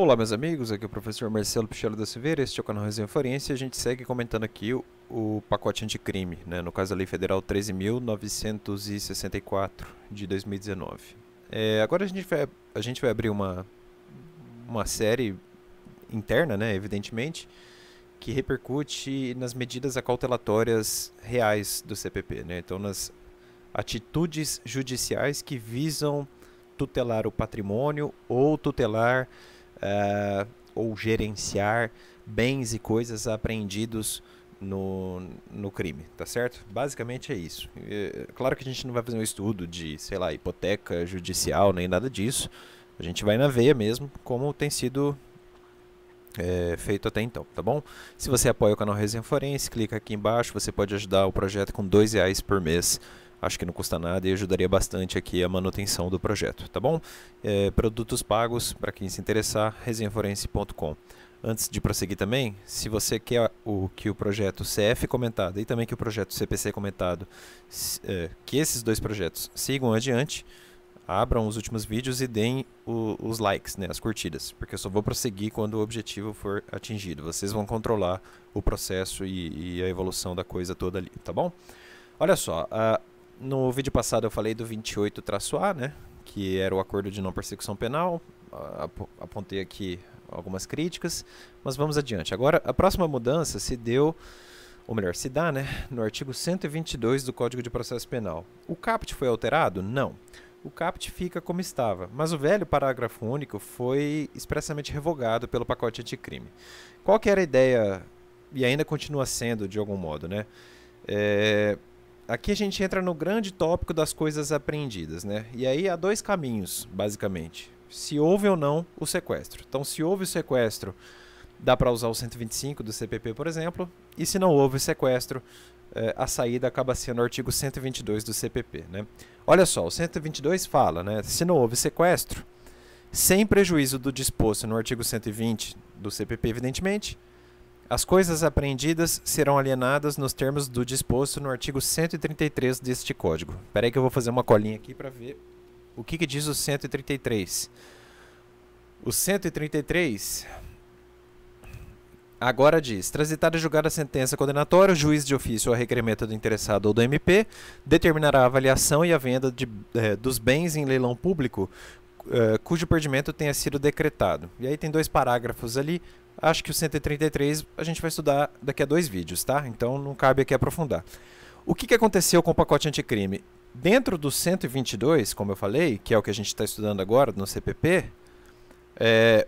Olá meus amigos, aqui é o professor Marcelo Pichelo da Silveira, este é o canal Resenha Forense e a gente segue comentando aqui o, o pacote anticrime, né, no caso a Lei Federal 13.964 de 2019. É, agora a gente, vai, a gente vai abrir uma, uma série interna, né, evidentemente, que repercute nas medidas acautelatórias reais do CPP, né, então nas atitudes judiciais que visam tutelar o patrimônio ou tutelar uh, ou gerenciar bens e coisas apreendidos no, no crime, tá certo? Basicamente é isso. Eh, claro que a gente não vai fazer um estudo de, sei lá, hipoteca judicial nem nada disso. A gente vai na veia mesmo, como tem sido é, feito até então, tá bom? Se você apoia o canal Resenha Forense, clica aqui embaixo, você pode ajudar o projeto com R$ reais por mês acho que não custa nada e ajudaria bastante aqui a manutenção do projeto, tá bom? É, produtos pagos, para quem se interessar, resenhaforense.com. Antes de prosseguir também, se você quer o, que o projeto CF comentado e também que o projeto CPC comentado, é, que esses dois projetos sigam adiante, abram os últimos vídeos e deem o, os likes, né, as curtidas, porque eu só vou prosseguir quando o objetivo for atingido. Vocês vão controlar o processo e, e a evolução da coisa toda ali, tá bom? Olha só, a, no vídeo passado eu falei do 28-A, né? Que era o acordo de não persecução penal. Apontei aqui algumas críticas, mas vamos adiante. Agora, a próxima mudança se deu, ou melhor, se dá, né? No artigo 122 do Código de Processo Penal. O caput foi alterado? Não. O caput fica como estava, mas o velho parágrafo único foi expressamente revogado pelo pacote anticrime. Qual que era a ideia, e ainda continua sendo de algum modo, né? É, aqui a gente entra no grande tópico das coisas apreendidas, né? E aí há dois caminhos, basicamente. Se houve ou não o sequestro. Então, se houve o sequestro, dá para usar o 125 do CPP, por exemplo. E se não houve o sequestro, eh, a saída acaba sendo o artigo 122 do CPP, né? Olha só, o 122 fala, né? Se não houve sequestro, sem prejuízo do disposto no artigo 120 do CPP, evidentemente, as coisas apreendidas serão alienadas nos termos do disposto no artigo 133 deste Código. Espera aí que eu vou fazer uma colinha aqui para ver o que, que diz o 133. O 133 Agora diz: transitada julgada a sentença condenatória, o juiz de ofício ou requerimento do interessado ou do MP determinará a avaliação e a venda de, eh, dos bens em leilão público eh, cujo perdimento tenha sido decretado. E aí tem dois parágrafos ali. Acho que o 133 a gente vai estudar daqui a dois vídeos, tá? Então não cabe aqui aprofundar. O que, que aconteceu com o pacote anticrime? Dentro do 122, como eu falei, que é o que a gente está estudando agora no CPP, é,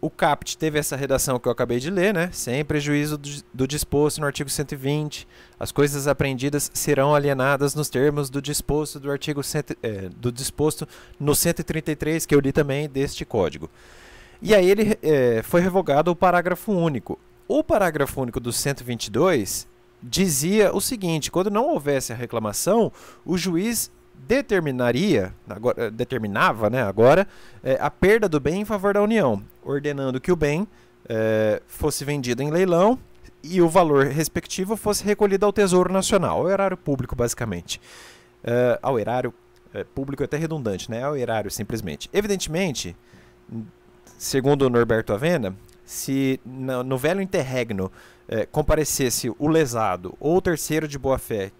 o CAPT teve essa redação que eu acabei de ler, né? Sem prejuízo do, do disposto no artigo 120, as coisas apreendidas serão alienadas nos termos do disposto do artigo cento, é, do disposto no 133 que eu li também deste código. E aí ele é, foi revogado o parágrafo único. O parágrafo único do 122 dizia o seguinte: quando não houvesse a reclamação, o juiz determinaria, agora, eh, determinava né, agora, é, a perda do bem em favor da União, ordenando que o bem é, fosse vendido em leilão e o valor respectivo fosse recolhido ao Tesouro Nacional, ao erário público, basicamente. É, ao erário público é até redundante, né? Ao erário, simplesmente. Evidentemente, segundo Norberto Avena, se no velho interregno eh, comparecesse o lesado ou o terceiro de boa-fé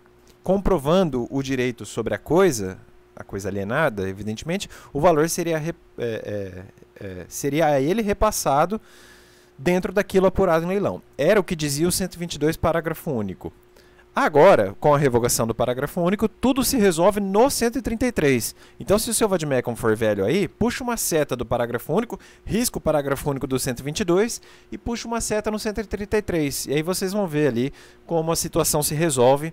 comprovando o direito sobre a coisa, a coisa alienada, evidentemente, o valor seria, é, é, é, seria a ele repassado dentro daquilo apurado em leilão. Era o que dizia o 122, parágrafo único. Agora, com a revogação do parágrafo único, tudo se resolve no 133. Então, se o seu vademecum for velho aí, puxa uma seta do parágrafo único, risca o parágrafo único do 122 e puxa uma seta no 133. E aí vocês vão ver ali como a situação se resolve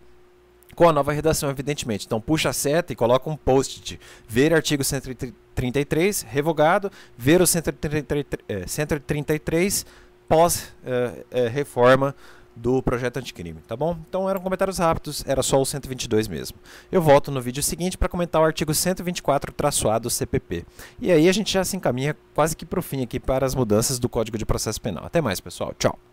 com a nova redação, evidentemente. Então, puxa a seta e coloca um post-it. Ver artigo 133, revogado. Ver o 133, 133 pós-reforma do projeto anticrime, tá bom? Então eram comentários rápidos, era só o 122 mesmo. Eu volto no vídeo seguinte para comentar o artigo 124 traçoado CPP. E aí a gente já se encaminha quase que para o fim aqui para as mudanças do Código de Processo Penal. Até mais, pessoal. Tchau.